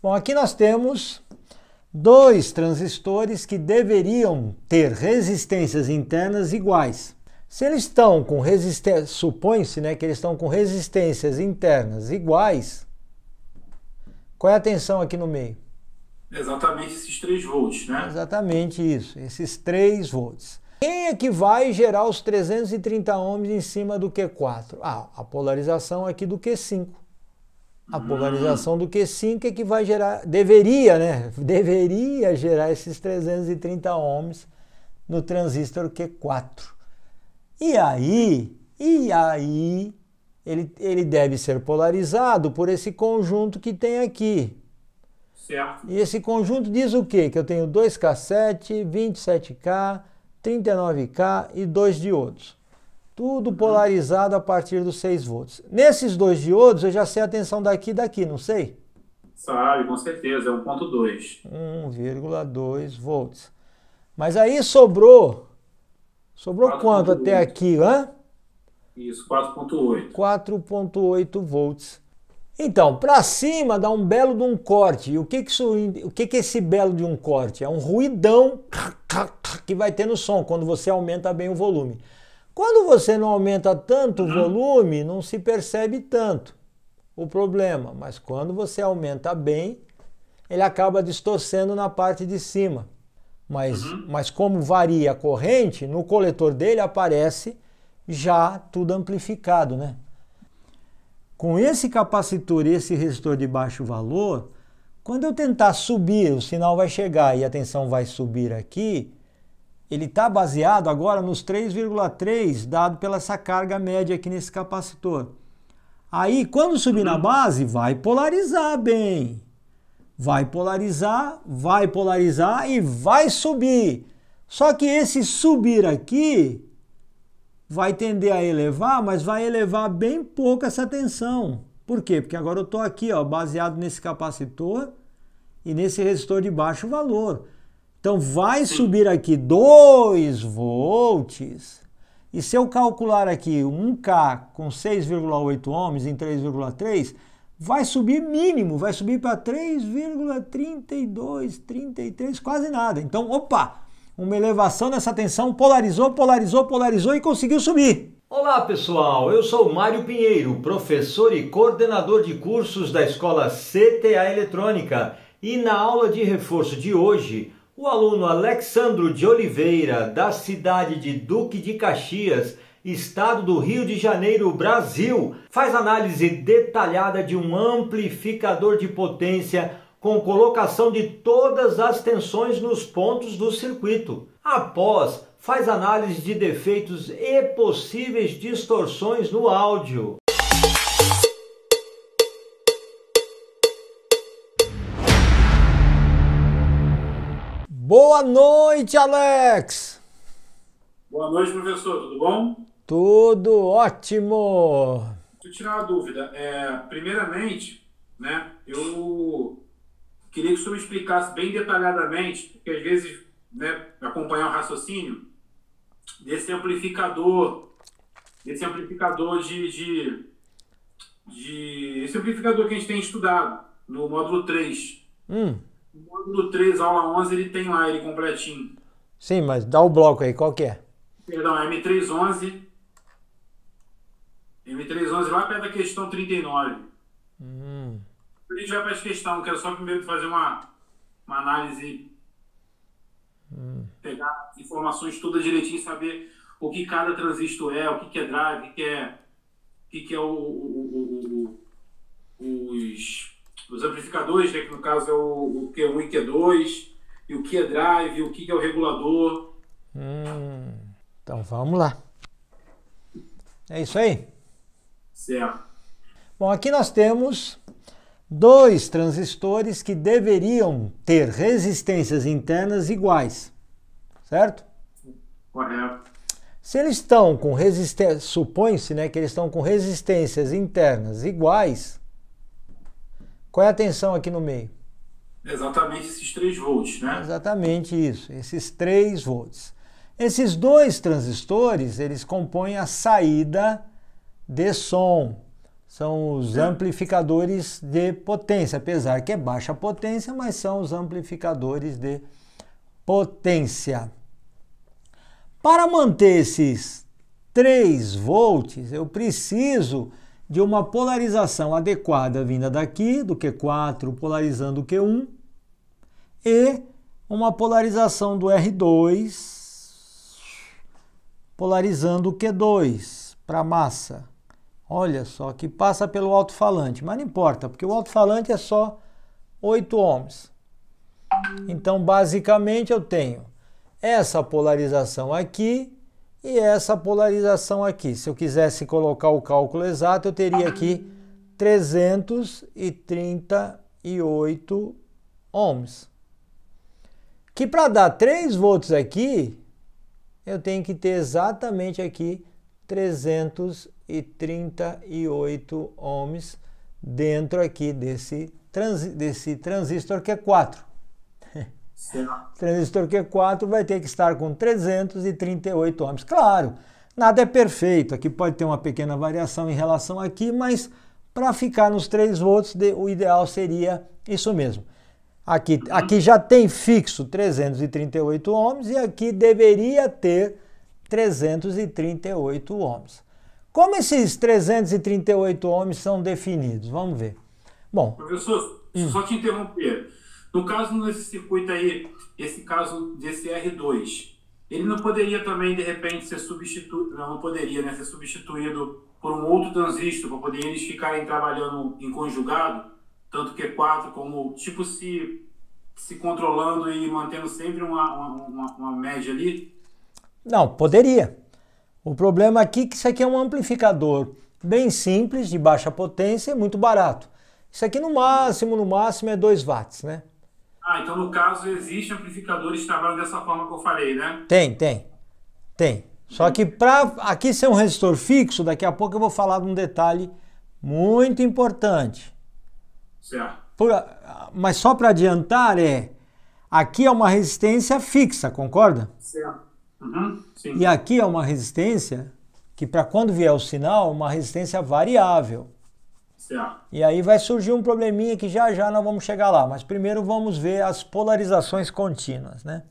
Bom, aqui nós temos dois transistores que deveriam ter resistências internas iguais. Se eles estão com resistência, supõe-se né, que eles estão com resistências internas iguais, qual é a tensão aqui no meio? Exatamente esses 3 volts, né? Exatamente isso, esses 3 volts. Quem é que vai gerar os 330 ohms em cima do Q4? Ah, a polarização aqui do Q5. A polarização do Q5 é que vai gerar, deveria, né? Deveria gerar esses 330 ohms no transistor Q4. E aí, e aí, ele, ele deve ser polarizado por esse conjunto que tem aqui. Certo. E esse conjunto diz o quê? Que eu tenho 2K7, 27K, 39K e dois diodos. Tudo polarizado a partir dos 6 volts. Nesses dois diodos, eu já sei a tensão daqui e daqui, não sei? Sabe, com certeza, é 1.2. 1,2 volts. Mas aí sobrou. Sobrou 4. quanto 8. até aqui, hã? Isso, 4.8. 4.8 volts. Então, para cima dá um belo de um corte. E o que que, isso, o que que é esse belo de um corte? É um ruidão que vai ter no som quando você aumenta bem o volume. Quando você não aumenta tanto o uhum. volume, não se percebe tanto o problema, mas quando você aumenta bem, ele acaba distorcendo na parte de cima. Mas, uhum. mas como varia a corrente, no coletor dele aparece já tudo amplificado, né? Com esse capacitor e esse resistor de baixo valor, quando eu tentar subir, o sinal vai chegar e a tensão vai subir aqui, ele está baseado agora nos 3,3 dado pela essa carga média aqui nesse capacitor. Aí, quando subir na base, vai polarizar bem. Vai polarizar, vai polarizar e vai subir. Só que esse subir aqui vai tender a elevar, mas vai elevar bem pouco essa tensão. Por quê? Porque agora eu estou aqui ó, baseado nesse capacitor e nesse resistor de baixo valor. Então vai subir aqui 2 volts. E se eu calcular aqui 1K com 6,8 ohms em 3,3, vai subir mínimo, vai subir para 3,32, 33, quase nada. Então, opa, uma elevação nessa tensão polarizou, polarizou, polarizou e conseguiu subir. Olá pessoal, eu sou Mário Pinheiro, professor e coordenador de cursos da escola CTA Eletrônica. E na aula de reforço de hoje, o aluno Alexandro de Oliveira, da cidade de Duque de Caxias, estado do Rio de Janeiro, Brasil, faz análise detalhada de um amplificador de potência com colocação de todas as tensões nos pontos do circuito. Após, faz análise de defeitos e possíveis distorções no áudio. Boa noite, Alex! Boa noite, professor, tudo bom? Tudo ótimo! Deixa eu tirar uma dúvida. É, primeiramente, né, eu queria que o senhor me explicasse bem detalhadamente, porque às vezes né, acompanhar o raciocínio, desse amplificador, desse amplificador de, de, de, Esse amplificador que a gente tem estudado no módulo 3. Hum. O módulo 3, aula 11, ele tem lá, ele completinho. Sim, mas dá o bloco aí, qual que é? Perdão, M311. É M311 lá perto da questão 39. Hum. A gente vai para as questões, quero é só primeiro fazer uma, uma análise, hum. pegar informações todas direitinho, saber o que cada transistor é, o que, que é drive, o que, que é, o que, que é o, o, o, o os os amplificadores, né, que no caso é o, o Q1 e Q2, e o que é drive, o que é o regulador. Hum, então vamos lá. É isso aí? Certo. Bom, aqui nós temos dois transistores que deveriam ter resistências internas iguais, certo? Correto. Se eles estão com resistência, supõe-se né, que eles estão com resistências internas iguais, qual é a tensão aqui no meio? Exatamente esses 3 volts, né? Exatamente isso, esses 3 volts. Esses dois transistores, eles compõem a saída de som. São os é. amplificadores de potência, apesar que é baixa potência, mas são os amplificadores de potência. Para manter esses 3 volts, eu preciso de uma polarização adequada vinda daqui, do Q4 polarizando o Q1, e uma polarização do R2 polarizando o Q2 para a massa. Olha só, que passa pelo alto-falante, mas não importa, porque o alto-falante é só 8 ohms. Então, basicamente, eu tenho essa polarização aqui e essa polarização aqui, se eu quisesse colocar o cálculo exato, eu teria aqui 338 ohms. Que para dar 3 volts aqui, eu tenho que ter exatamente aqui 338 ohms dentro aqui desse, transi desse transistor que é 4. Transistor Q4 vai ter que estar com 338 ohms. Claro, nada é perfeito, aqui pode ter uma pequena variação em relação aqui, mas para ficar nos 3 volts, o ideal seria isso mesmo. Aqui, aqui já tem fixo 338 ohms e aqui deveria ter 338 ohms. Como esses 338 ohms são definidos? Vamos ver. Bom, Professor, hum. só te interromper. No caso, nesse circuito aí, esse caso desse R2, ele não poderia também, de repente, ser substituído, não, não poderia né, ser substituído por um outro transistor, para poder eles ficarem trabalhando em conjugado, tanto Q4 como, tipo, se, se controlando e mantendo sempre uma, uma, uma média ali? Não, poderia. O problema aqui é que isso aqui é um amplificador bem simples, de baixa potência e muito barato. Isso aqui no máximo, no máximo é 2 watts, né? Ah, então no caso existem amplificadores que trabalham dessa forma que eu falei, né? Tem, tem. Tem. Só que para aqui ser um resistor fixo, daqui a pouco eu vou falar de um detalhe muito importante. Certo. Por, mas só para adiantar, é aqui é uma resistência fixa, concorda? Certo. Uhum, sim. E aqui é uma resistência que para quando vier o sinal, uma resistência variável. E aí vai surgir um probleminha que já já nós vamos chegar lá, mas primeiro vamos ver as polarizações contínuas, né?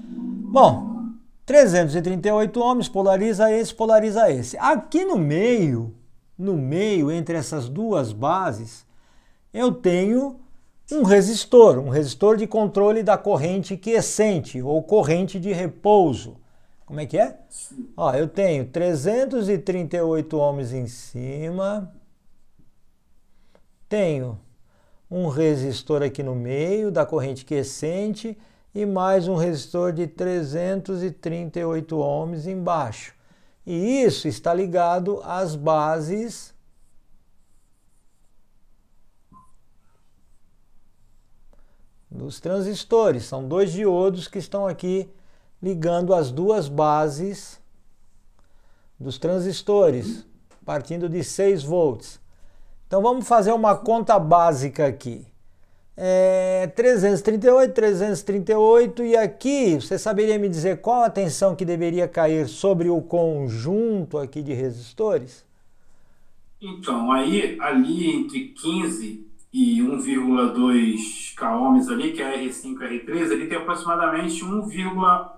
Bom, 338 ohms polariza esse, polariza esse. Aqui no meio, no meio entre essas duas bases, eu tenho um resistor, um resistor de controle da corrente quiescente ou corrente de repouso. Como é que é? Ó, eu tenho 338 ohms em cima, tenho um resistor aqui no meio da corrente quiescente e mais um resistor de 338 ohms embaixo. E isso está ligado às bases dos transistores. São dois diodos que estão aqui ligando as duas bases dos transistores, partindo de 6 volts. Então vamos fazer uma conta básica aqui. É 338, 338, e aqui você saberia me dizer qual a tensão que deveria cair sobre o conjunto aqui de resistores? Então, aí ali entre 15 e 1,2 k ali, que é R5 R3, ele tem aproximadamente 1,1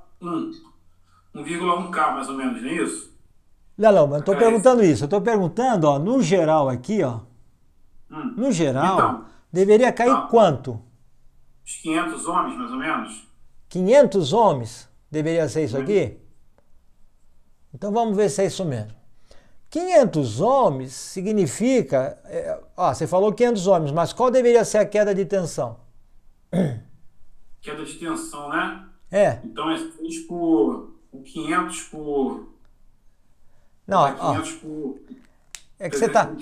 1,1K mais ou menos, não é isso? Não, não, mas eu estou é perguntando isso. Eu estou perguntando, ó, no geral aqui, ó, Hum. No geral, então, deveria cair então, quanto? Uns 500 homens, mais ou menos. 500 homens? Deveria ser isso aqui? Hum. Então vamos ver se é isso mesmo. 500 homens significa. É, ó, você falou 500 homens, mas qual deveria ser a queda de tensão? Queda de tensão, né? É. Então é 6 por. 500 por. Não, é 500 ó. por. É que você está é,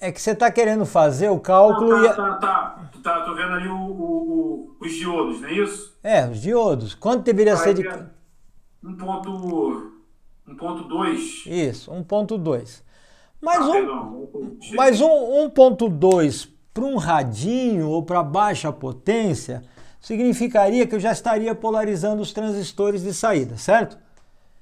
é, que você tá querendo fazer o cálculo ah, tá, e a... Tá, tá, tá, tá, tô vendo ali o, o, o, os diodos, não é isso? É, os diodos. Quanto deveria ser de 1.2. É 1.2. Isso, 1.2. Mas ah, um, mas um 1.2 para um radinho ou para baixa potência significaria que eu já estaria polarizando os transistores de saída, certo?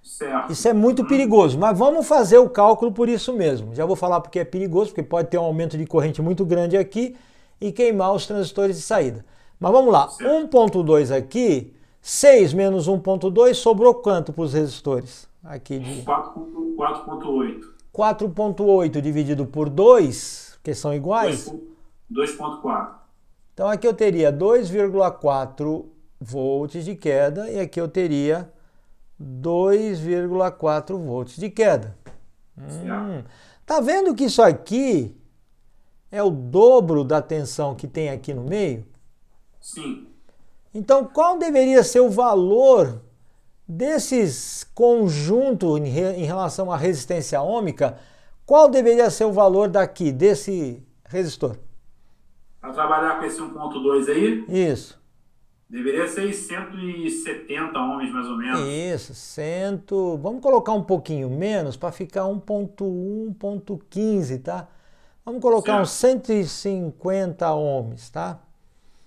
Certo. Isso é muito perigoso, mas vamos fazer o cálculo por isso mesmo. Já vou falar porque é perigoso, porque pode ter um aumento de corrente muito grande aqui e queimar os transistores de saída. Mas vamos lá, 1.2 aqui, 6 menos 1.2, sobrou quanto para os resistores? Aqui de 4.8. 4.8 dividido por 2, que são iguais? 2.4. Então aqui eu teria 2,4 volts de queda e aqui eu teria 2,4 volts de queda. Hum. hum. Tá vendo que isso aqui é o dobro da tensão que tem aqui no meio? Sim. Então, qual deveria ser o valor desses conjunto em, re, em relação à resistência ômica? Qual deveria ser o valor daqui, desse resistor? Para trabalhar com esse 1.2 aí? Isso. Deveria ser 170 homens, mais ou menos. Isso, cento... Vamos colocar um pouquinho menos para ficar 1,1,15, tá? Vamos colocar certo. uns 150 homens, tá?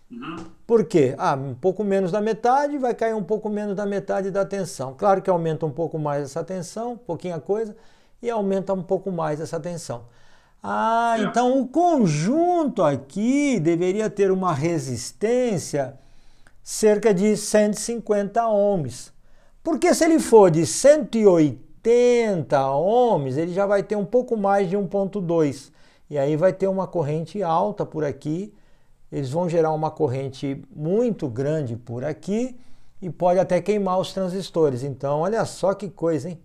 Uhum. Por quê? Ah, um pouco menos da metade, vai cair um pouco menos da metade da tensão. Claro que aumenta um pouco mais essa tensão, pouquinha coisa, e aumenta um pouco mais essa tensão. Ah, então o conjunto aqui deveria ter uma resistência cerca de 150 ohms. Porque se ele for de 180 ohms, ele já vai ter um pouco mais de 1.2. E aí vai ter uma corrente alta por aqui. Eles vão gerar uma corrente muito grande por aqui e pode até queimar os transistores. Então, olha só que coisa, hein?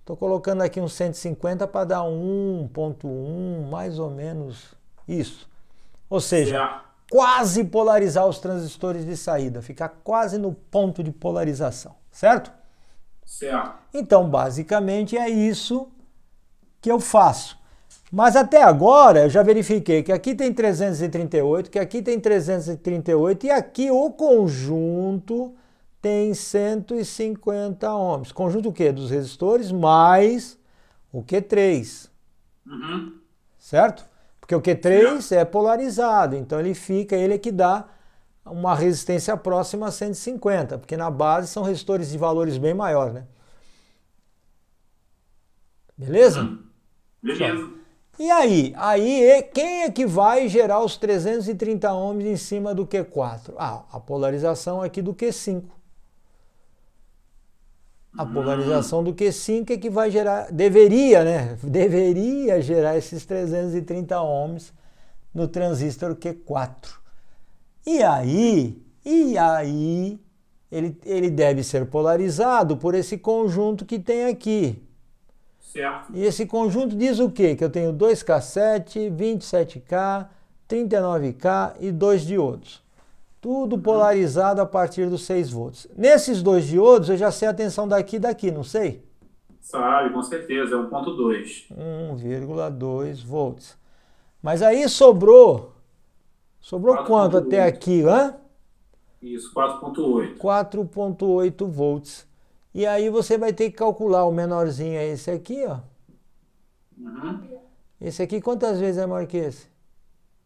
Estou colocando aqui uns 150 para dar 1.1, mais ou menos isso. Ou seja, quase polarizar os transistores de saída, ficar quase no ponto de polarização, certo? Certo. Então, basicamente é isso que eu faço. Mas até agora eu já verifiquei que aqui tem 338, que aqui tem 338 e aqui o conjunto tem 150 ohms. Conjunto o quê? Dos resistores mais o Q3. Uhum. Certo? Porque o Q3 é polarizado, então ele fica, ele é que dá uma resistência próxima a 150, porque na base são resistores de valores bem maior, né? Beleza? Hum, beleza. E aí? Aí é, quem é que vai gerar os 330 ohms em cima do Q4? Ah, a polarização aqui do Q5. A polarização do Q5 é que vai gerar, deveria, né? Deveria gerar esses 330 ohms no transistor Q4. E aí, e aí, ele, ele deve ser polarizado por esse conjunto que tem aqui. Certo. E esse conjunto diz o quê? Que eu tenho 2K7, 27K, 39K e dois diodos. Tudo polarizado a partir dos 6 volts. Nesses dois diodos, eu já sei a tensão daqui e daqui, não sei? Sabe, com certeza, é 1.2. 1,2 volts. Mas aí sobrou. Sobrou 4. quanto 8. até aqui, hã? Isso, 4.8. 4.8 volts. E aí você vai ter que calcular o menorzinho é esse aqui, ó. Uhum. Esse aqui quantas vezes é maior que esse?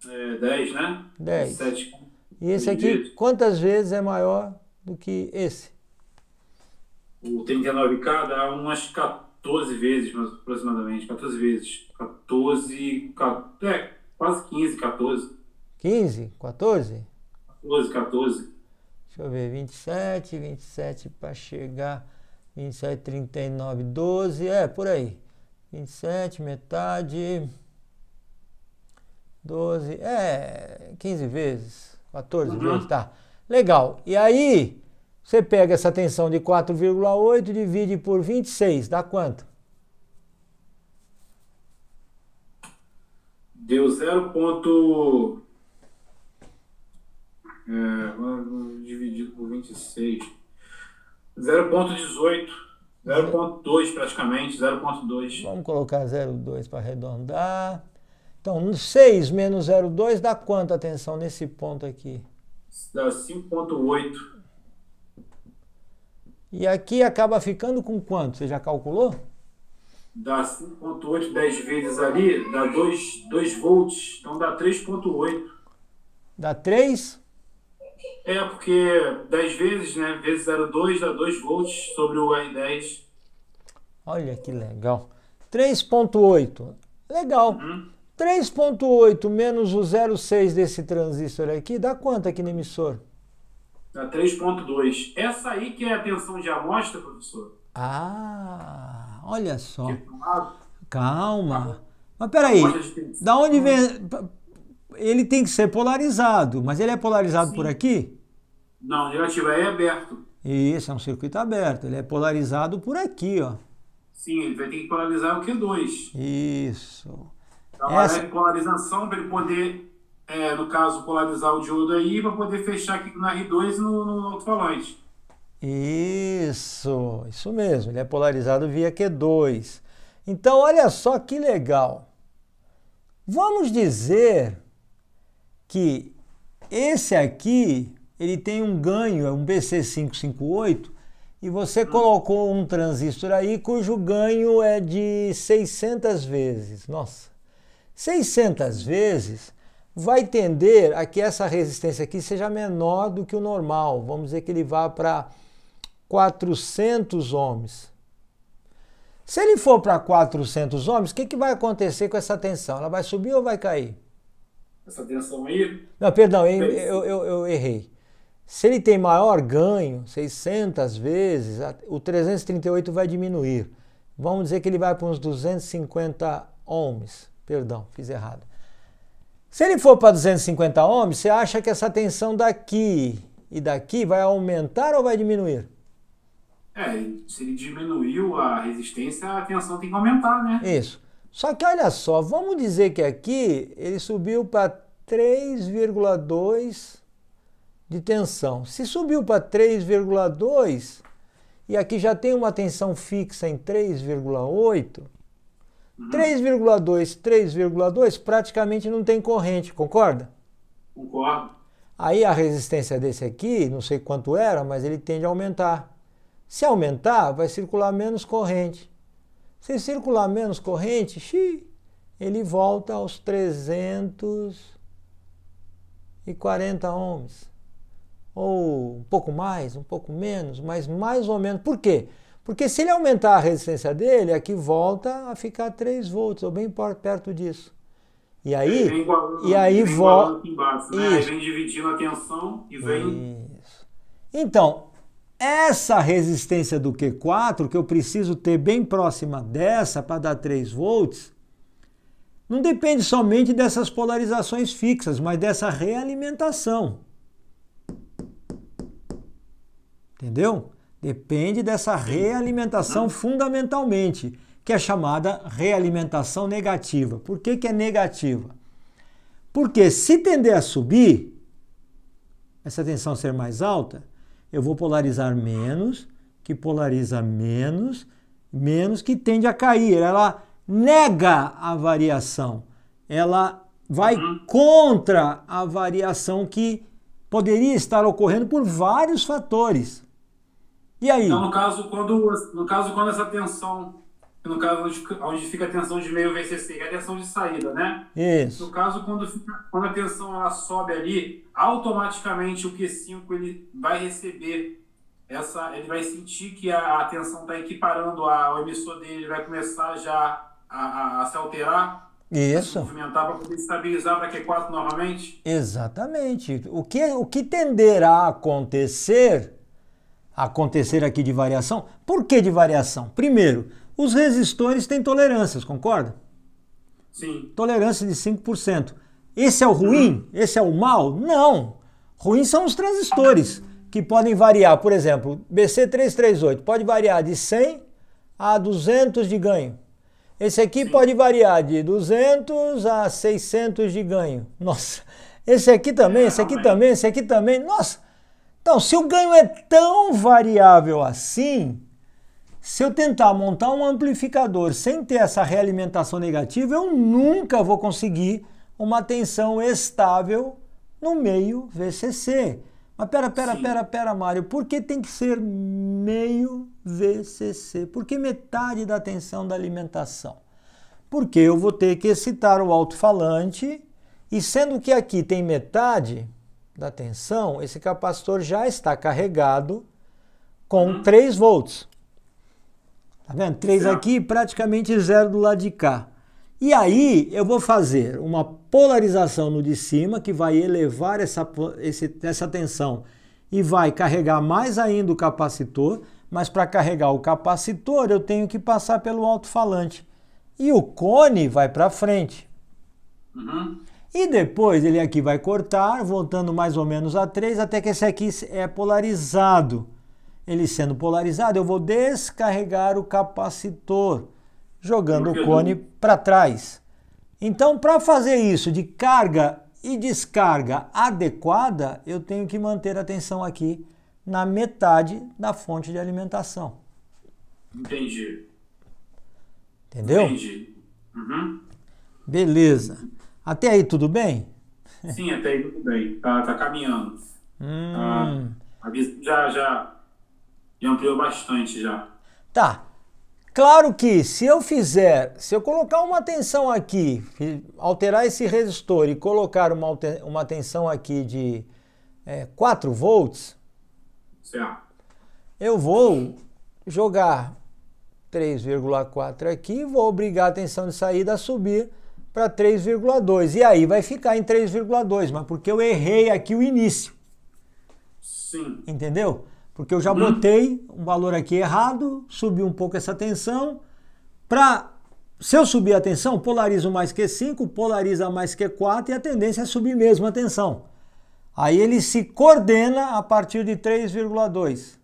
É, 10, né? 10. 7. E esse aqui, quantas vezes é maior do que esse? O 39K dá umas 14 vezes, aproximadamente. 14 vezes. 14. 14 é, quase 15, 14. 15? 14? 14, 14. Deixa eu ver, 27, 27 para chegar. 27, 39, 12. É, por aí. 27, metade. 12. É, 15 vezes. 14 uhum. vezes, tá. Legal. E aí, você pega essa tensão de 4,8 e divide por 26, dá quanto? Deu 0. Ponto... É, dividido por 26. 0,18. 0,2 praticamente, 0,2. Vamos colocar 0,2 para arredondar. Então, 6 menos 0,2 dá quanto a tensão nesse ponto aqui? Dá 5,8. E aqui acaba ficando com quanto? Você já calculou? Dá 5,8 10 vezes ali, dá 2, 2 volts, então dá 3,8. Dá 3? É, porque 10 vezes, né? Vezes 0,2 dá 2 volts sobre o R10. Olha que legal. 3,8. Legal. Uhum. 3,8 menos o 0,6 desse transistor aqui, dá quanto aqui no emissor? Dá 3,2. Essa aí que é a tensão de amostra, professor. Ah, olha só. É Calma. Ah. Mas peraí, da onde vem... Ele tem que ser polarizado, mas ele é polarizado Sim. por aqui? Não, negativo, aí é aberto. Isso, é um circuito aberto, ele é polarizado por aqui, ó. Sim, ele vai ter que polarizar o Q2. Isso. Trabalhar Essa... em polarização para ele poder, é, no caso, polarizar o diodo aí para poder fechar aqui na R2 no, no alto-falante. Isso, isso mesmo. Ele é polarizado via Q2. Então, olha só que legal. Vamos dizer que esse aqui ele tem um ganho, é um BC558, e você hum. colocou um transistor aí cujo ganho é de 600 vezes. Nossa. 600 vezes, vai tender a que essa resistência aqui seja menor do que o normal. Vamos dizer que ele vá para 400 ohms. Se ele for para 400 ohms, o que, que vai acontecer com essa tensão? Ela vai subir ou vai cair? Essa tensão aí... Não, perdão, eu, eu, eu, eu errei. Se ele tem maior ganho, 600 vezes, o 338 vai diminuir. Vamos dizer que ele vai para uns 250 ohms. Perdão, fiz errado. Se ele for para 250 ohms, você acha que essa tensão daqui e daqui vai aumentar ou vai diminuir? É, se ele diminuiu a resistência, a tensão tem que aumentar, né? Isso. Só que olha só, vamos dizer que aqui ele subiu para 3,2 de tensão. Se subiu para 3,2 e aqui já tem uma tensão fixa em 3,8, 3,2, uhum. 3,2 praticamente não tem corrente, concorda? Concordo. Aí a resistência desse aqui, não sei quanto era, mas ele tende a aumentar. Se aumentar, vai circular menos corrente. Se circular menos corrente, xii, ele volta aos 340 ohms. Ou um pouco mais, um pouco menos, mas mais ou menos. Por quê? Porque se ele aumentar a resistência dele, aqui é volta a ficar 3 volts, ou bem perto disso. E aí, é, e aí volta. Né? Aí vem dividindo a tensão e vem. Isso. Então, essa resistência do Q4, que eu preciso ter bem próxima dessa para dar 3 volts, não depende somente dessas polarizações fixas, mas dessa realimentação. Entendeu? Depende dessa realimentação fundamentalmente, que é chamada realimentação negativa. Por que, que é negativa? Porque se tender a subir, essa tensão ser mais alta, eu vou polarizar menos, que polariza menos, menos que tende a cair. Ela nega a variação. Ela vai uhum. contra a variação que poderia estar ocorrendo por vários fatores. E aí? Então, no caso, quando, no caso, quando essa tensão, no caso onde fica a tensão de meio VCC, é a tensão de saída, né? Isso. No caso, quando, quando a tensão ela sobe ali, automaticamente o Q5 ele vai receber essa, ele vai sentir que a, a tensão está equiparando a, o emissor dele, vai começar já a, a, a se alterar. Isso. Movimentar para poder estabilizar para Q4 novamente? Exatamente. O que, o que tenderá a acontecer acontecer aqui de variação. Por que de variação? Primeiro, os resistores têm tolerâncias, concorda? Sim. Tolerância de 5%. Esse é o ruim? Esse é o mal? Não. Ruins são os transistores, que podem variar, por exemplo, BC338 pode variar de 100 a 200 de ganho. Esse aqui Sim. pode variar de 200 a 600 de ganho. Nossa, esse aqui também, é, esse aqui também, esse aqui também. Nossa, então, se o ganho é tão variável assim, se eu tentar montar um amplificador sem ter essa realimentação negativa, eu nunca vou conseguir uma tensão estável no meio VCC. Mas pera, pera, Sim. pera, pera, Mário, por que tem que ser meio VCC? Por que metade da tensão da alimentação? Porque eu vou ter que excitar o alto-falante, e sendo que aqui tem metade, da tensão, esse capacitor já está carregado com uhum. 3 volts. Tá vendo? 3 é. aqui praticamente zero do lado de cá. E aí eu vou fazer uma polarização no de cima que vai elevar essa, esse, essa tensão e vai carregar mais ainda o capacitor, mas para carregar o capacitor eu tenho que passar pelo alto-falante. E o cone vai para frente. Uhum. E depois ele aqui vai cortar, voltando mais ou menos a 3, até que esse aqui é polarizado. Ele sendo polarizado, eu vou descarregar o capacitor, jogando o cone para trás. Então, para fazer isso de carga e descarga adequada, eu tenho que manter a tensão aqui na metade da fonte de alimentação. Entendi. Entendeu? Entendi. Uhum. Beleza. Até aí tudo bem? Sim, até aí tudo bem. Tá, tá caminhando. Hum. Tá, já, já, já ampliou bastante já. Tá. Claro que se eu fizer, se eu colocar uma tensão aqui, alterar esse resistor e colocar uma, uma tensão aqui de é, 4 volts, certo. eu vou jogar 3,4 aqui, e vou obrigar a tensão de saída a subir para 3,2. E aí vai ficar em 3,2, mas porque eu errei aqui o início. Sim. Entendeu? Porque eu já hum. botei um valor aqui errado, subi um pouco essa tensão. Pra, se eu subir a tensão, polarizo mais que 5, polariza mais que 4 e a tendência é subir mesmo a tensão. Aí ele se coordena a partir de 3,2.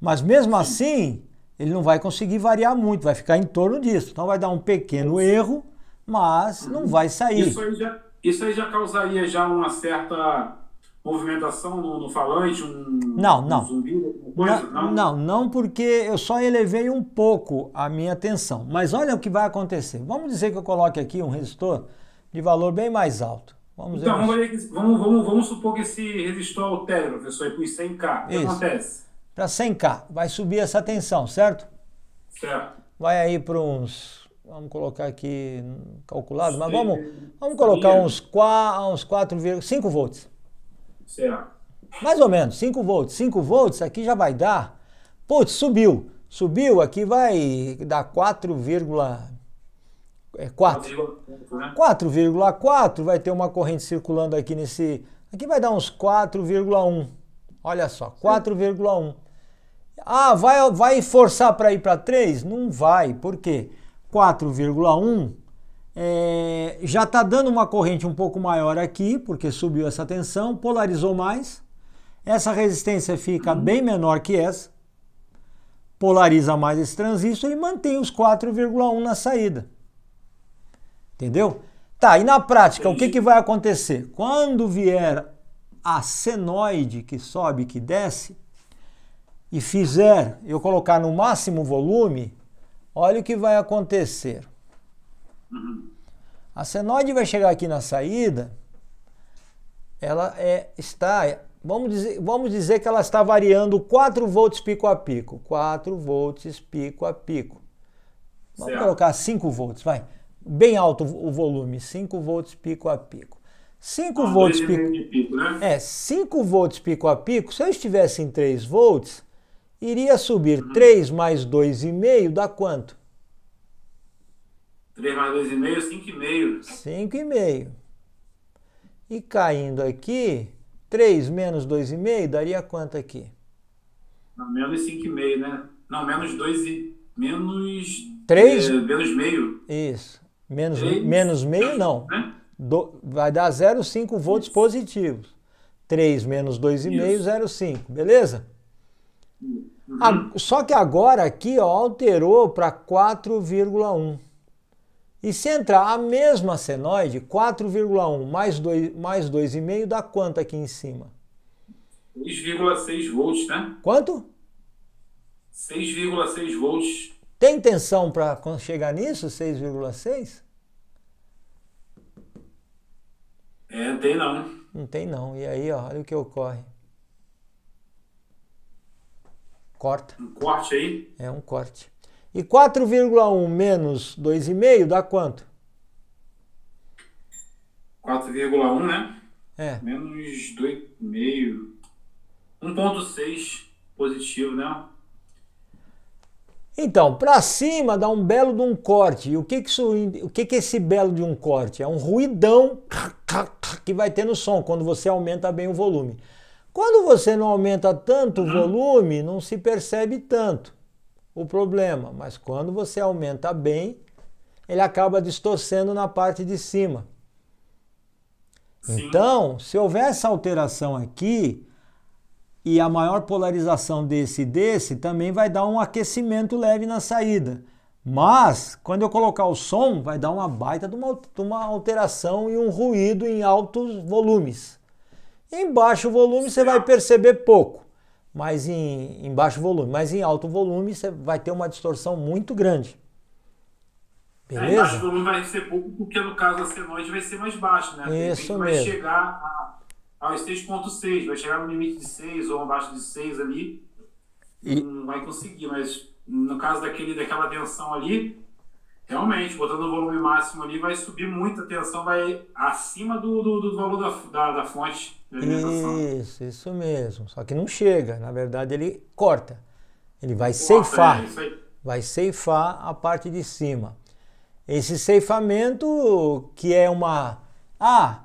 Mas mesmo assim, ele não vai conseguir variar muito, vai ficar em torno disso. Então vai dar um pequeno erro mas não vai sair. Isso aí já, isso aí já causaria já uma certa movimentação no, no falante, um, não, um não. zumbi, alguma coisa? Não, não, não, porque eu só elevei um pouco a minha tensão Mas olha o que vai acontecer. Vamos dizer que eu coloque aqui um resistor de valor bem mais alto. Vamos então, vamos, vamos, vamos, supor que esse resistor altera, professor, e 100K. O que Isso. acontece? Para 100K, vai subir essa tensão, certo? Certo. Vai aí para uns vamos colocar aqui calculado, mas vamos, vamos colocar uns, 4, uns 4,5 volts. Será? Mais ou menos, 5 volts. 5 volts aqui já vai dar. Putz, subiu. Subiu, aqui vai dar 4, é 4. 4,4 né? vai ter uma corrente circulando aqui nesse. Aqui vai dar uns 4,1. Olha só, 4,1. Ah, vai, vai forçar para ir para 3? Não vai. Por quê? 4,1, é, já está dando uma corrente um pouco maior aqui, porque subiu essa tensão, polarizou mais. Essa resistência fica uhum. bem menor que essa, polariza mais esse transistor e mantém os 4,1 na saída. Entendeu? Tá, e na prática, o que, que vai acontecer? Quando vier a senoide que sobe que desce e fizer eu colocar no máximo volume, Olha o que vai acontecer. Uhum. A senoide vai chegar aqui na saída, ela é, está, vamos dizer, vamos dizer que ela está variando 4 volts pico a pico. 4 volts pico a pico. Vamos certo. colocar 5 volts, vai. Bem alto o volume, 5 volts pico a pico. 5 ah, volts pico, pico né? É, 5 volts pico a pico. Se eu estivesse em 3 volts, Iria subir uhum. 3 mais 2,5 dá quanto? 3 mais 2,5, 5,5. 5,5. E caindo aqui, 3 menos 2,5 daria quanto aqui? Não, menos 5,5, né? Não, menos 2 e... Menos... 3? É, menos meio. Isso. Menos, menos meio não. Né? Do, vai dar 0,5 volts Isso. positivos. 3 menos 2,5, 0,5. Beleza? Beleza? Ah, uhum. só que agora aqui ó, alterou para 4,1. E se entrar a mesma senoide, 4,1 mais 2,5 mais 2 dá quanto aqui em cima? 6,6 volts, né? Quanto? 6,6 volts. Tem tensão para chegar nisso, 6,6? É, não tem não. Não tem não. E aí, ó, olha o que ocorre. Corta. Um corte aí? É um corte. E 4,1 menos 2,5 dá quanto? 4,1, né? É. Menos 2,5. 1,6 positivo, né? Então, para cima dá um belo de um corte. E o que que, isso, o que que é esse belo de um corte? É um ruidão que vai ter no som quando você aumenta bem o volume. Quando você não aumenta tanto o uhum. volume, não se percebe tanto o problema, mas quando você aumenta bem, ele acaba distorcendo na parte de cima. Sim. Então, se houver essa alteração aqui e a maior polarização desse e desse, também vai dar um aquecimento leve na saída. Mas, quando eu colocar o som, vai dar uma baita de uma, de uma alteração e um ruído em altos volumes. Em baixo volume você vai perceber pouco, mas em, em baixo volume, mas em alto volume você vai ter uma distorção muito grande. É, Beleza? É, em baixo volume vai ser pouco, porque no caso da senoide vai ser mais baixo, né? Isso vai mesmo. Vai chegar a, aos 6.6, vai chegar no limite de 6 ou abaixo de 6 ali, e... não vai conseguir, mas no caso daquele, daquela tensão ali, realmente, botando o volume máximo ali, vai subir muito a tensão, vai acima do, do, do valor da, da, da fonte Isso, isso mesmo. Só que não chega, na verdade ele corta. Ele vai corta, ceifar. É vai ceifar a parte de cima. Esse ceifamento que é uma. Ah,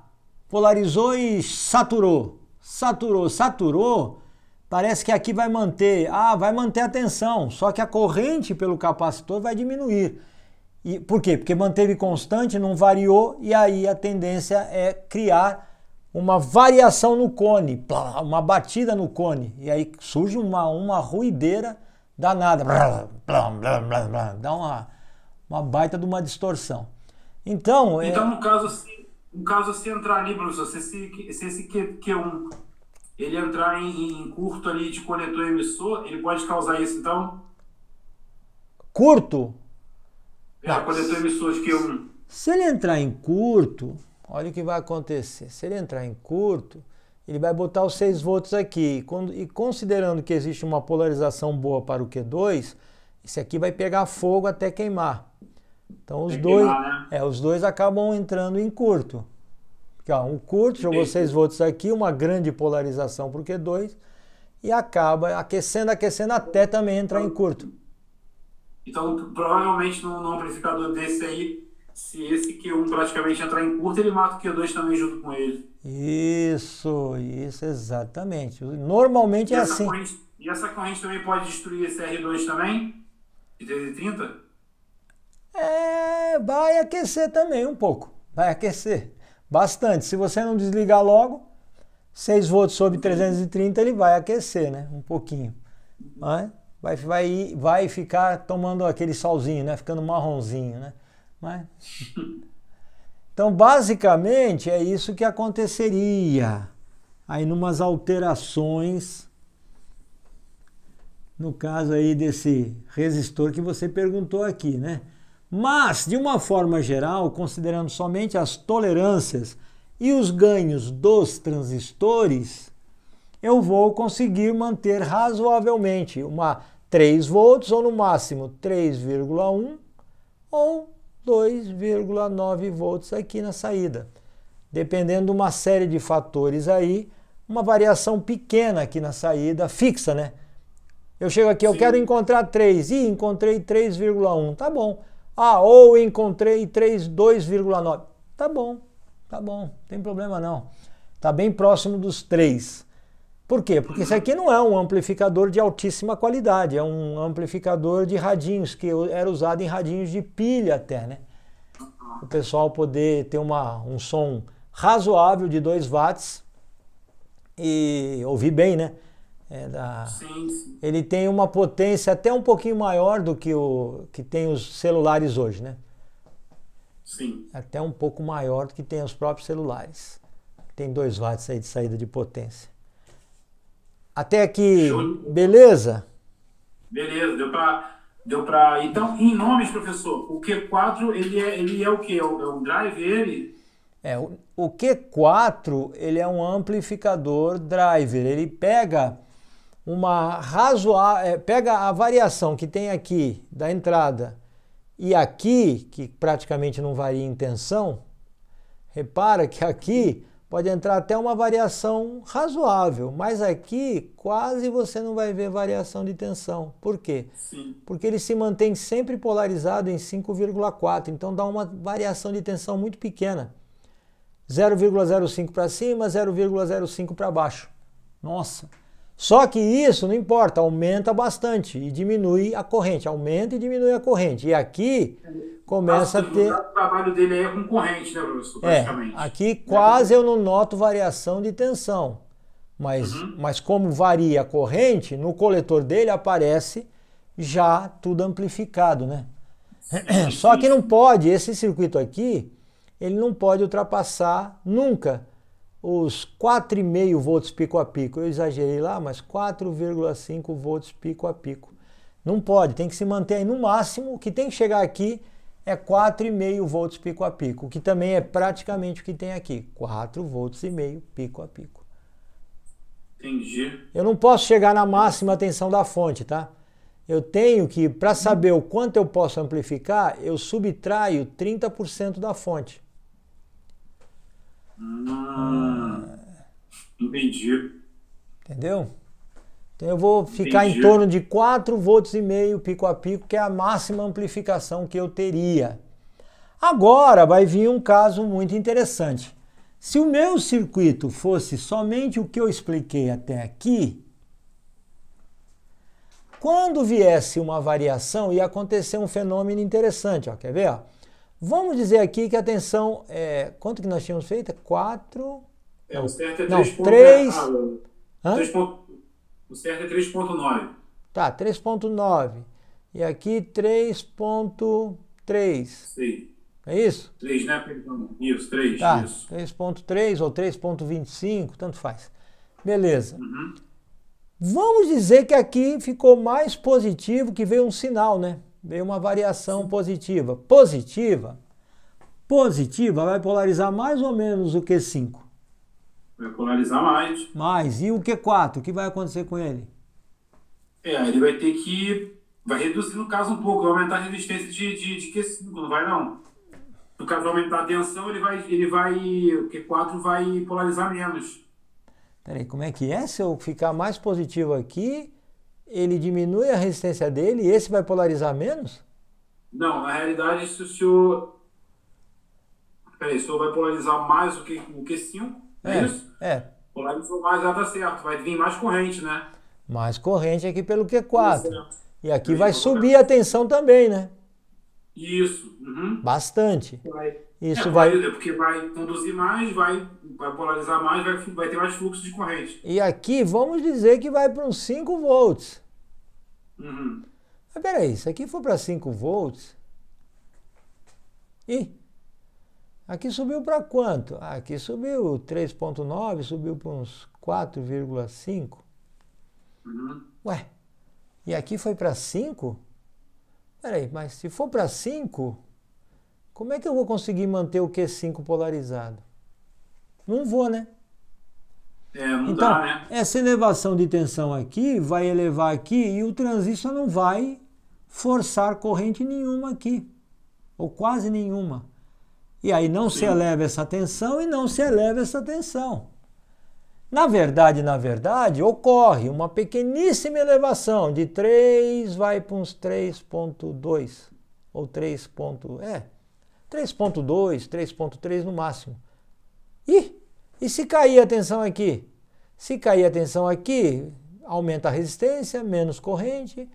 polarizou e saturou. Saturou, saturou. Parece que aqui vai manter, ah, vai manter a tensão, só que a corrente pelo capacitor vai diminuir. E, por quê? Porque manteve constante, não variou, e aí a tendência é criar uma variação no cone, uma batida no cone, e aí surge uma, uma ruideira danada, dá uma, uma baita de uma distorção. Então, é então é... no caso, no caso se entrar ali, Bruno, se esse, se esse Q, Q1 ele entrar em, em curto ali de coletor emissor, ele pode causar isso, então? Curto? Se ele entrar em curto, olha o que vai acontecer. Se ele entrar em curto, ele vai botar os 6 volts aqui. E considerando que existe uma polarização boa para o Q2, esse aqui vai pegar fogo até queimar. Então os, Tem dois, queimar, né? é, os dois acabam entrando em curto. Porque, ó, um curto Entendi. jogou 6 volts aqui, uma grande polarização para o Q2 e acaba aquecendo, aquecendo até também entrar em curto. Então, provavelmente, num, num amplificador desse aí, se esse Q1 praticamente entrar em curto, ele mata o Q2 também junto com ele. Isso, isso, exatamente. Normalmente é e é assim. Corrente, e essa corrente também pode destruir esse R2 também? De 330? É, vai aquecer também um pouco. Vai aquecer bastante. Se você não desligar logo, 6 volts sobre 330 ele vai aquecer, né? Um pouquinho. Mas vai, vai, vai ficar tomando aquele solzinho, né? Ficando marronzinho, né? Mas... Então, basicamente, é isso que aconteceria. Aí, numas alterações, no caso aí desse resistor que você perguntou aqui, né? Mas, de uma forma geral, considerando somente as tolerâncias e os ganhos dos transistores, eu vou conseguir manter razoavelmente uma 3 volts, ou no máximo 3,1 ou 2,9 volts aqui na saída. Dependendo de uma série de fatores aí, uma variação pequena aqui na saída, fixa, né? Eu chego aqui, Sim. eu quero encontrar 3. e encontrei 3,1. Tá bom. Ah, ou encontrei 3, 2,9. Tá bom, tá bom, não tem problema não. Tá bem próximo dos 3. Por quê? Porque isso aqui não é um amplificador de altíssima qualidade, é um amplificador de radinhos, que era usado em radinhos de pilha até, né? O pessoal poder ter uma, um som razoável de 2 watts e ouvir bem, né? É da... sim, sim. Ele tem uma potência até um pouquinho maior do que o que tem os celulares hoje, né? Sim. Até um pouco maior do que tem os próprios celulares. Tem 2 watts aí de saída de potência. Até aqui, Show. beleza? Beleza, deu para deu para Então, em nomes, professor, o Q4 ele é, ele é o que? É, é o, drive ele? É, o, o Q4 ele é um amplificador driver. Ele pega uma razoável, é, pega a variação que tem aqui da entrada e aqui, que praticamente não varia em tensão, repara que aqui Pode entrar até uma variação razoável, mas aqui quase você não vai ver variação de tensão. Por quê? Sim. Porque ele se mantém sempre polarizado em 5,4, então dá uma variação de tensão muito pequena. 0,05 para cima, 0,05 para baixo. Nossa, só que isso não importa, aumenta bastante e diminui a corrente, aumenta e diminui a corrente. E aqui começa a ter. O trabalho dele é com corrente, né, professor? É, Praticamente. É, aqui né, quase eu não noto variação de tensão. Mas, uhum. mas como varia a corrente, no coletor dele aparece já tudo amplificado, né? Sim, Só que não pode, esse circuito aqui, ele não pode ultrapassar nunca os 4,5 volts pico a pico. Eu exagerei lá, mas 4,5 volts pico a pico. Não pode, tem que se manter aí no máximo. O que tem que chegar aqui é 4,5 volts pico a pico, que também é praticamente o que tem aqui, 4 volts e meio pico a pico. Entendi. Eu não posso chegar na máxima tensão da fonte, tá? Eu tenho que, para saber o quanto eu posso amplificar, eu subtraio 30% da fonte. Hum, entendi. Entendeu? Então eu vou ficar entendi. em torno de 4 volts e meio pico a pico, que é a máxima amplificação que eu teria. Agora vai vir um caso muito interessante. Se o meu circuito fosse somente o que eu expliquei até aqui, quando viesse uma variação, ia acontecer um fenômeno interessante. Ó, quer ver? Ó? Vamos dizer aqui que a tensão é. Quanto que nós tínhamos feito? 4. É, o certo é 3. 3... Ah, 3 ponto... O certo é 3,9. Tá, 3,9. E aqui 3,3. Sim. É isso? 3, né? Isso, 3. Tá, 3,3 ou 3,25, tanto faz. Beleza. Uhum. Vamos dizer que aqui ficou mais positivo, que veio um sinal, né? Veio uma variação positiva. Positiva, positiva vai polarizar mais ou menos o Q5. Vai polarizar mais. Mais. E o Q4, o que vai acontecer com ele? É, ele vai ter que. Vai reduzir, no caso, um pouco, vai aumentar a resistência de, de, de Q5, não vai não. No caso, aumentar a tensão, ele vai. Ele vai o Q4 vai polarizar menos. Peraí, como é que é? Se eu ficar mais positivo aqui, ele diminui a resistência dele e esse vai polarizar menos? Não, na realidade, se o senhor. Peraí, o senhor vai polarizar mais o que o Q5? É, é isso? É. Polarizou mais, já tá certo. Vai vir mais corrente, né? Mais corrente aqui pelo Q4. É e aqui vai subir a tensão também, né? Isso. Uhum. Bastante. Vai. Isso é, vai. Porque vai conduzir mais, vai, vai polarizar mais, vai, vai ter mais fluxo de corrente. E aqui vamos dizer que vai para uns 5 volts. Uhum. Mas peraí, se aqui for para 5 volts. Ih, aqui subiu para quanto? Ah, aqui subiu 3,9, subiu para uns 4,5. Uhum. Ué, e aqui foi para 5? Peraí, mas se for para 5, como é que eu vou conseguir manter o Q5 polarizado? Não vou, né? é, então, né? Essa elevação de tensão aqui vai elevar aqui e o transistor não vai forçar corrente nenhuma aqui, ou quase nenhuma. E aí não Sim. se eleva essa tensão e não se eleva essa tensão. Na verdade, na verdade, ocorre uma pequeníssima elevação de 3 vai para uns 3.2 ou 3. Ponto, é, 3.2, 3.3 no máximo. E e se cair a tensão aqui? Se cair a tensão aqui, aumenta a resistência, menos corrente,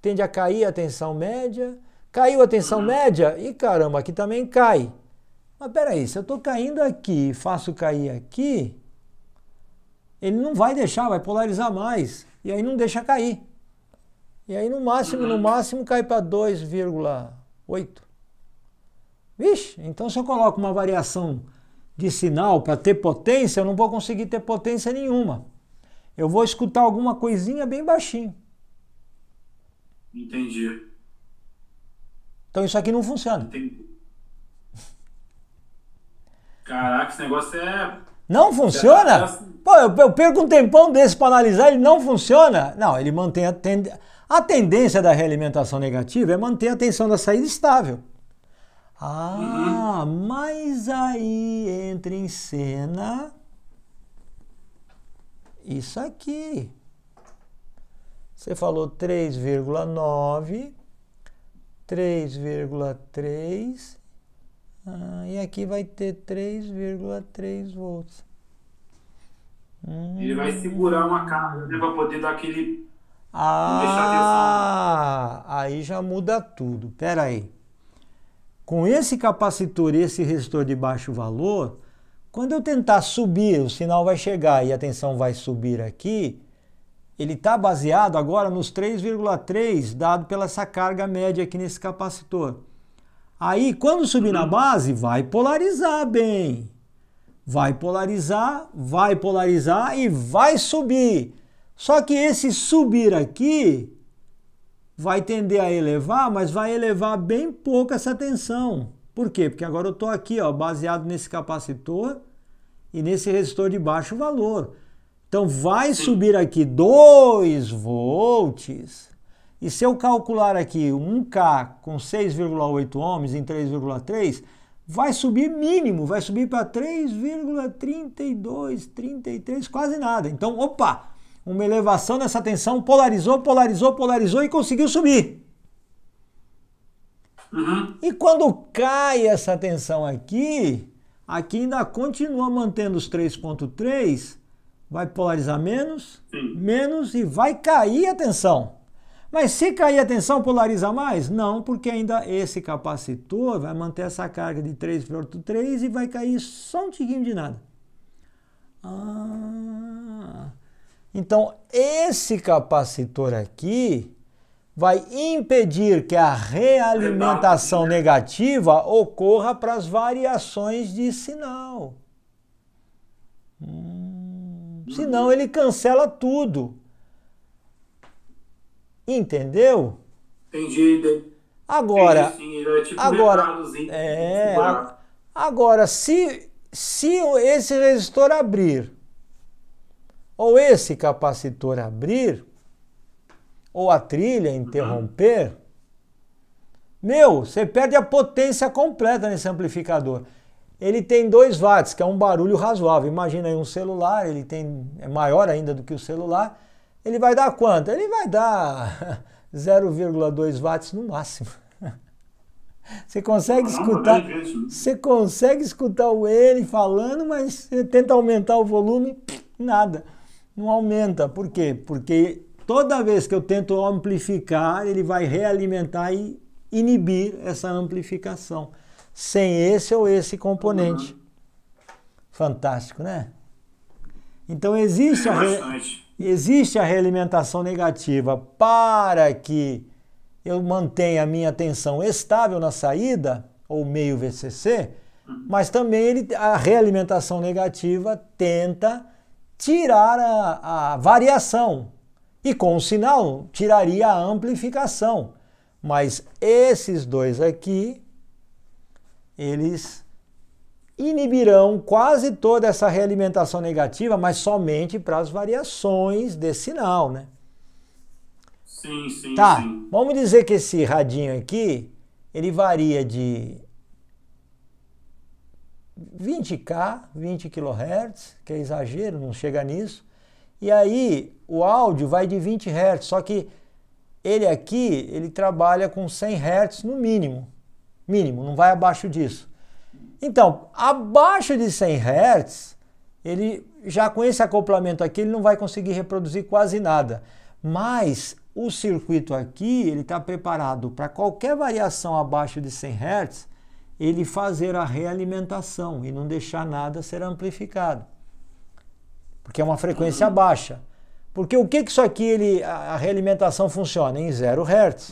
tende a cair a tensão média. Caiu a tensão média e caramba, aqui também cai. Mas peraí, se eu estou caindo aqui e faço cair aqui, ele não vai deixar, vai polarizar mais. E aí não deixa cair. E aí no máximo, no máximo cai para 2,8. Vixe, então se eu coloco uma variação de sinal para ter potência, eu não vou conseguir ter potência nenhuma. Eu vou escutar alguma coisinha bem baixinho. Entendi. Então isso aqui não funciona. Entendi. Caraca, esse negócio é. Não funciona? É, é assim. Pô, eu, perco um tempão desse para analisar, ele não funciona? Não, ele mantém a tendência. A tendência da realimentação negativa é manter a tensão da saída estável. Uhum. Ah, uhum. mas aí entra em cena isso aqui. Você falou 3,9, 3,3 ah, e aqui vai ter 3,3 volts. Ele vai segurar uma carga né, para poder dar aquele. Ah, aí já muda tudo. Pera aí com esse capacitor e esse resistor de baixo valor, quando eu tentar subir, o sinal vai chegar e a tensão vai subir aqui, ele está baseado agora nos 3,3 dado pela essa carga média aqui nesse capacitor. Aí, quando subir na base, vai polarizar bem. Vai polarizar, vai polarizar e vai subir. Só que esse subir aqui vai tender a elevar, mas vai elevar bem pouco essa tensão. Por quê? Porque agora eu estou aqui, ó, baseado nesse capacitor e nesse resistor de baixo valor. Então vai subir aqui 2 volts. E se eu calcular aqui 1K com 6,8 ohms em 3,3, vai subir mínimo, vai subir para 3,32, 33, quase nada. Então, opa, uma elevação dessa tensão, polarizou, polarizou, polarizou e conseguiu subir. Uhum. E quando cai essa tensão aqui, aqui ainda continua mantendo os 3,3, vai polarizar menos, Sim. menos e vai cair a tensão. Mas se cair a tensão, polariza mais? Não, porque ainda esse capacitor vai manter essa carga de 3,3 e vai cair só um tiquinho de nada. Ah. Então, esse capacitor aqui vai impedir que a realimentação negativa ocorra para as variações de sinal. Hum, senão ele cancela tudo. Entendeu? Entendi. Agora, é tipo agora, é, tipo agora se, se esse resistor abrir ou esse capacitor abrir, ou a trilha interromper, meu, você perde a potência completa nesse amplificador. Ele tem 2 watts, que é um barulho razoável. Imagina aí um celular, ele tem é maior ainda do que o celular. Ele vai dar quanto? Ele vai dar 0,2 watts no máximo. Você consegue ah, escutar, é você consegue escutar o ele falando, mas você tenta aumentar o volume, nada não aumenta. Por quê? Porque toda vez que eu tento amplificar, ele vai realimentar e inibir essa amplificação, sem esse ou esse componente. Uhum. Fantástico, né? Então existe a, re... existe a realimentação negativa para que eu mantenha a minha tensão estável na saída, ou meio VCC, uhum. mas também ele, a realimentação negativa tenta tirar a, a variação e com o sinal tiraria a amplificação. Mas esses dois aqui, eles inibirão quase toda essa realimentação negativa, mas somente para as variações desse sinal, né? Sim, sim, tá. Sim. Vamos dizer que esse radinho aqui, ele varia de 20K, 20 kHz, que é exagero, não chega nisso. E aí o áudio vai de 20 Hz, só que ele aqui, ele trabalha com 100 Hz no mínimo. Mínimo, não vai abaixo disso. Então, abaixo de 100 Hz, ele já com esse acoplamento aqui, ele não vai conseguir reproduzir quase nada. Mas o circuito aqui, ele está preparado para qualquer variação abaixo de 100 Hz, ele fazer a realimentação e não deixar nada ser amplificado. Porque é uma frequência baixa. Porque o que, que isso aqui, ele, a realimentação funciona? Em 0 Hz.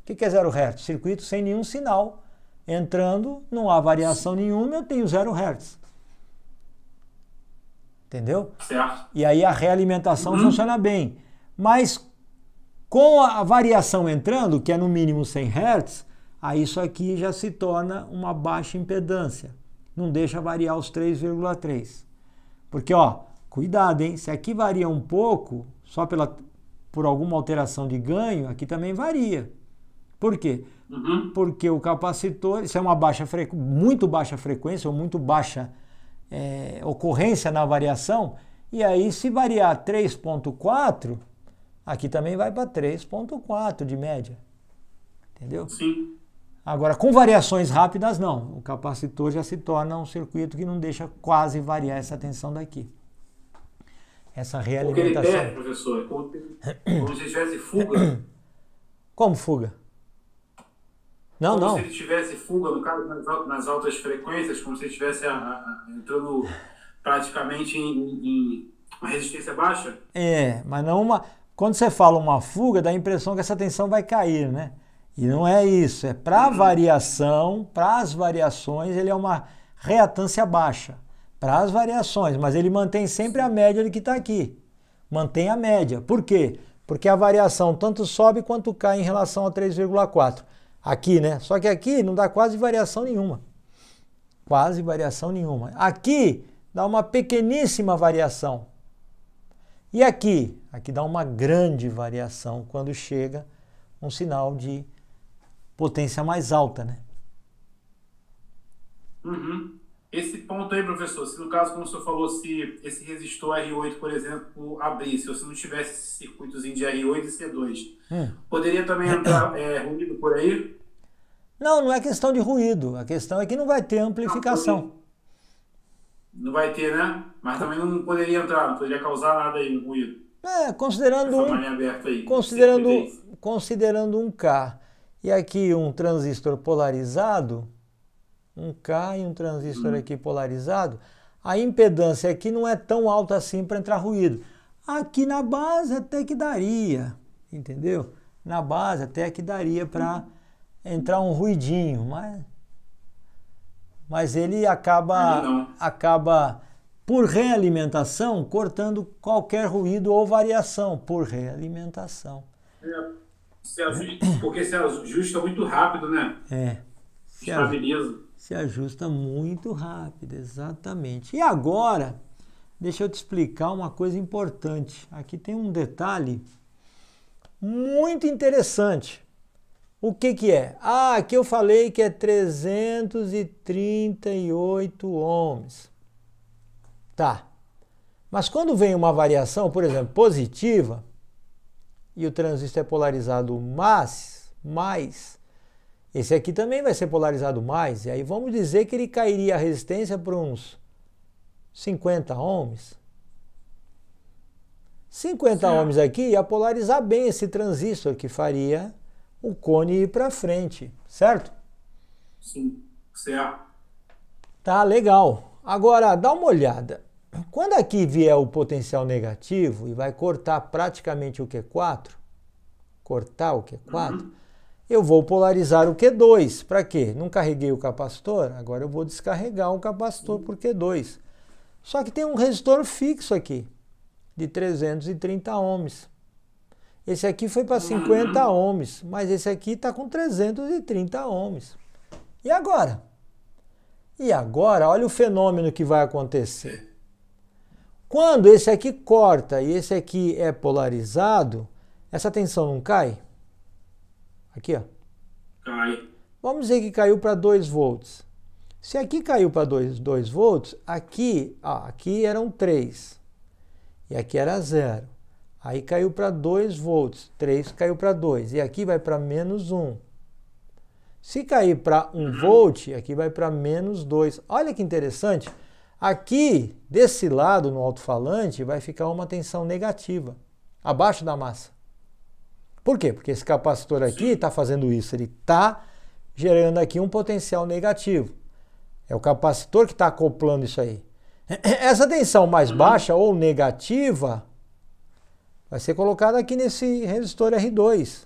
O que, que é 0 Hz? Circuito sem nenhum sinal entrando, não há variação nenhuma, eu tenho 0 Hz. Entendeu? Certo. E aí a realimentação uhum. funciona bem. Mas com a variação entrando, que é no mínimo 100 Hz, Aí isso aqui já se torna uma baixa impedância. Não deixa variar os 3,3. Porque, ó, cuidado, hein? Se aqui varia um pouco, só pela, por alguma alteração de ganho, aqui também varia. Por quê? Uhum. Porque o capacitor, isso é uma baixa frequência, muito baixa frequência ou muito baixa é, ocorrência na variação, e aí se variar 3.4, aqui também vai para 3.4 de média. Entendeu? Sim. Agora, com variações rápidas, não. O capacitor já se torna um circuito que não deixa quase variar essa tensão daqui. Essa realimentação. Porque ele perde, professor, como, como se tivesse fuga. Como fuga? Não, como não. se ele tivesse fuga, no caso, nas altas frequências, como se ele estivesse ah, ah, ah, entrando praticamente em, em uma resistência baixa. É, mas não uma... Quando você fala uma fuga, dá a impressão que essa tensão vai cair, né? E não é isso, é para variação, para as variações, ele é uma reatância baixa. Para as variações, mas ele mantém sempre a média do que está aqui. Mantém a média. Por quê? Porque a variação tanto sobe quanto cai em relação a 3,4. Aqui, né? Só que aqui não dá quase variação nenhuma. Quase variação nenhuma. Aqui dá uma pequeníssima variação. E aqui? Aqui dá uma grande variação quando chega um sinal de potência mais alta, né? Uhum. Esse ponto aí, professor, se no caso, como o senhor falou, se esse resistor R8, por exemplo, abrisse, ou se não tivesse esses circuitos de R8 e C2, hum. poderia também entrar é, ruído por aí? Não, não é questão de ruído. A questão é que não vai ter amplificação. Não, vai ter, né? Mas também não poderia entrar, não poderia causar nada aí, no ruído. É, considerando Essa um, aberta aí, considerando, considerando um K e aqui um transistor polarizado, um K e um transistor uhum. aqui polarizado, a impedância aqui não é tão alta assim para entrar ruído. Aqui na base até que daria, entendeu? Na base até que daria para uhum. entrar um ruidinho, mas, mas ele acaba, acaba por realimentação cortando qualquer ruído ou variação por realimentação. É. Se ajusta, porque se ajusta muito rápido, né? É. Se Ajusta, se ajusta muito rápido, exatamente. E agora, deixa eu te explicar uma coisa importante. Aqui tem um detalhe muito interessante. O que, que é? Ah, aqui eu falei que é 338 ohms. Tá. Mas quando vem uma variação, por exemplo, positiva, e o transistor é polarizado mais, mais, esse aqui também vai ser polarizado mais, e aí vamos dizer que ele cairia a resistência para uns 50 ohms. 50 certo. ohms aqui ia polarizar bem esse transistor, que faria o cone ir para frente, certo? Sim, certo. Tá legal. Agora, dá uma olhada. Quando aqui vier o potencial negativo e vai cortar praticamente o Q4, cortar o Q4, uhum. eu vou polarizar o Q2. Para quê? Não carreguei o capacitor, agora eu vou descarregar o capacitor por Q2. Só que tem um resistor fixo aqui, de 330 ohms. Esse aqui foi para 50 uhum. ohms, mas esse aqui está com 330 ohms. E agora? E agora, olha o fenômeno que vai acontecer. Quando esse aqui corta e esse aqui é polarizado, essa tensão não cai? Aqui, ó. Cai. Vamos dizer que caiu para 2 volts. Se aqui caiu para 2, volts, aqui, ó, aqui eram 3. E aqui era 0. Aí caiu para 2 volts. 3 caiu para 2. E aqui vai para menos 1. Se cair para 1 um uhum. volt, aqui vai para menos 2. Olha que interessante. Aqui, desse lado no alto-falante, vai ficar uma tensão negativa, abaixo da massa. Por quê? Porque esse capacitor aqui está fazendo isso, ele está gerando aqui um potencial negativo. É o capacitor que está acoplando isso aí. Essa tensão mais uhum. baixa ou negativa vai ser colocada aqui nesse resistor R2.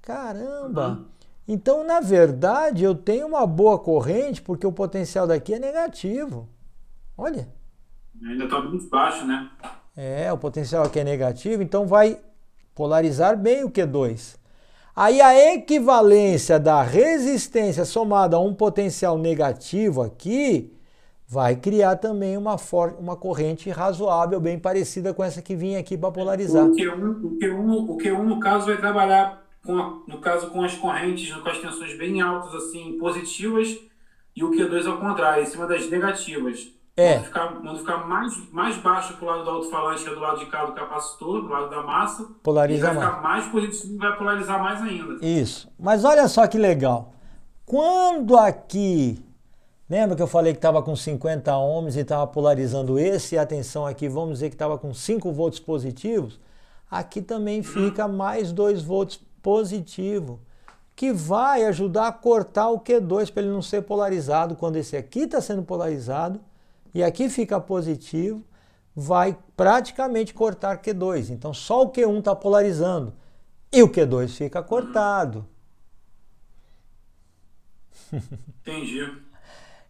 Caramba! Tá. Então, na verdade, eu tenho uma boa corrente porque o potencial daqui é negativo. Olha. Ainda está muito baixo, né? É, o potencial aqui é negativo, então vai polarizar bem o Q2. Aí a equivalência da resistência somada a um potencial negativo aqui vai criar também uma, uma corrente razoável, bem parecida com essa que vinha aqui para polarizar. O Q1, o, Q1, o Q1, no caso, vai trabalhar, a, no caso, com as correntes, com as tensões bem altas, assim, positivas, e o Q2 ao contrário, em cima das negativas. É. quando ficar, ficar mais, mais baixo pro lado do alto-falante, que é do lado de cá do capacitor, do lado da massa. Polariza vai mais. ficar mais positivo, vai polarizar mais ainda. Isso. Mas olha só que legal. Quando aqui, lembra que eu falei que estava com 50 ohms e estava polarizando esse, e atenção aqui, vamos dizer que estava com 5 volts positivos, aqui também uhum. fica mais 2 volts positivo, que vai ajudar a cortar o Q2 para ele não ser polarizado quando esse aqui está sendo polarizado e aqui fica positivo, vai praticamente cortar Q2. Então só o Q1 está polarizando e o Q2 fica cortado. Entendi.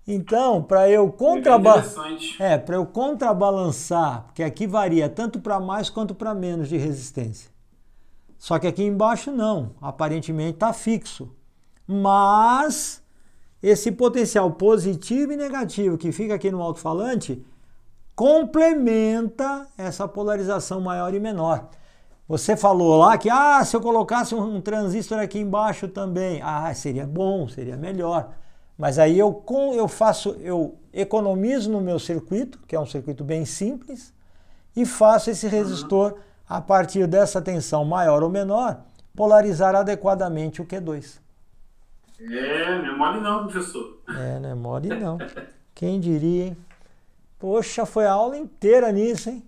Então, para eu, contraba é, eu contrabalançar, porque aqui varia tanto para mais quanto para menos de resistência. Só que aqui embaixo não, aparentemente está fixo. Mas esse potencial positivo e negativo que fica aqui no alto-falante complementa essa polarização maior e menor. Você falou lá que ah, se eu colocasse um transistor aqui embaixo também, ah, seria bom, seria melhor. Mas aí eu com eu faço, eu economizo no meu circuito, que é um circuito bem simples, e faço esse resistor a partir dessa tensão maior ou menor polarizar adequadamente o Q2. É, não é mole não, professor. É, não é mole não. Quem diria, hein? Poxa, foi a aula inteira nisso, hein?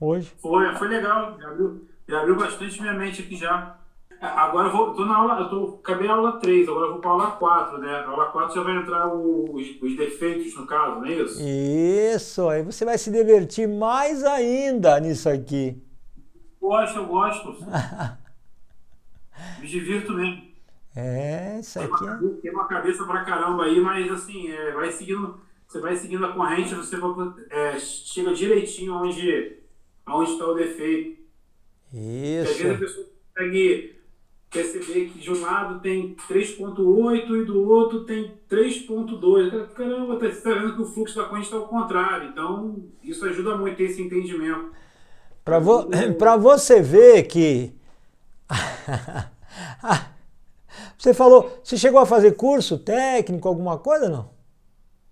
Hoje. Foi, foi legal. Já abriu, já abriu bastante minha mente aqui já. Agora eu vou. Tô na aula. Eu tô, acabei a aula 3, agora eu vou para a aula 4, né? Na aula 4 já vai entrar os, os defeitos, no caso, não é isso? Isso, aí você vai se divertir mais ainda nisso aqui. gosto, eu gosto. Me divirto mesmo. É, isso aqui é... Tem uma cabeça pra caramba aí, mas assim, é, vai seguindo, você vai seguindo a corrente, você vai, é, chega direitinho onde está o defeito. Isso. Às vezes a pessoa consegue perceber que de um lado tem 3.8 e do outro tem 3.2. Caramba, tá você está vendo que o fluxo da corrente está ao contrário. Então, isso ajuda muito esse entendimento. Para vo... você ver que Você falou, você chegou a fazer curso técnico, alguma coisa, não?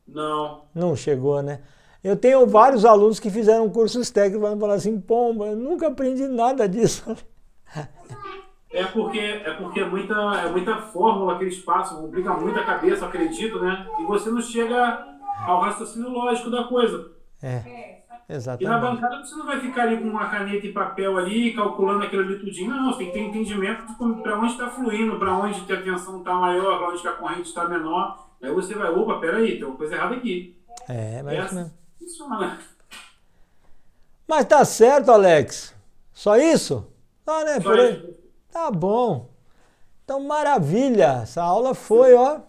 Não. Não chegou, né? Eu tenho vários alunos que fizeram cursos técnicos, vão falaram assim, pomba, eu nunca aprendi nada disso. É porque é porque é muita, é muita fórmula que eles passam, complica muito a cabeça, acredito, né? E você não chega ao raciocínio lógico da coisa. É. é. Exatamente. E na bancada você não vai ficar ali com uma caneta e papel ali, calculando aquilo ali tudinho. Não, você tem que ter entendimento de para onde está fluindo, para onde a tensão está maior, para onde a corrente está menor. Aí você vai, opa, peraí, tem uma coisa errada aqui. É, mas... É Essa, assim né? Mas tá certo, Alex. Só isso? Ah, né? Só isso. Tá bom. Então, maravilha. Essa aula foi, ó,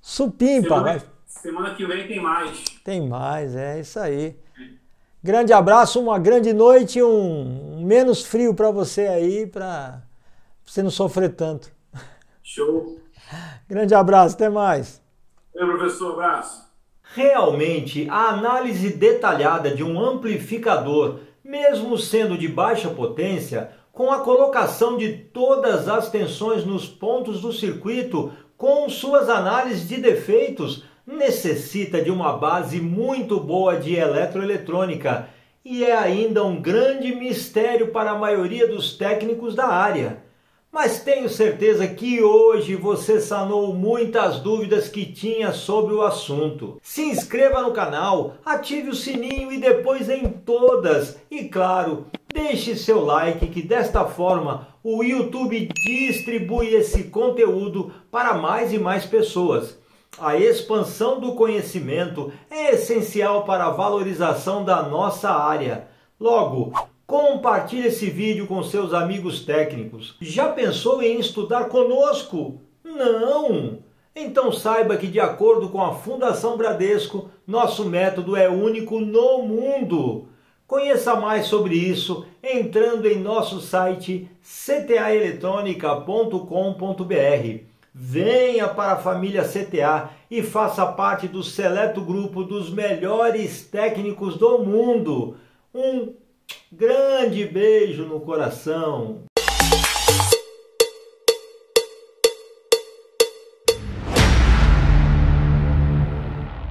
supimpa. Semana, mas... semana que vem tem mais. Tem mais, é isso aí. Grande abraço, uma grande noite, um menos frio para você aí, para você não sofrer tanto. Show. Grande abraço, até mais. Oi, professor, abraço. Realmente, a análise detalhada de um amplificador, mesmo sendo de baixa potência, com a colocação de todas as tensões nos pontos do circuito, com suas análises de defeitos, necessita de uma base muito boa de eletroeletrônica e é ainda um grande mistério para a maioria dos técnicos da área. Mas tenho certeza que hoje você sanou muitas dúvidas que tinha sobre o assunto. Se inscreva no canal, ative o sininho e depois em todas. E claro, deixe seu like que desta forma o YouTube distribui esse conteúdo para mais e mais pessoas. A expansão do conhecimento é essencial para a valorização da nossa área. Logo, compartilhe esse vídeo com seus amigos técnicos. Já pensou em estudar conosco? Não! Então saiba que, de acordo com a Fundação Bradesco, nosso método é único no mundo. Conheça mais sobre isso entrando em nosso site ctaeletronica.com.br. Venha para a família CTA e faça parte do seleto grupo dos melhores técnicos do mundo. Um grande beijo no coração.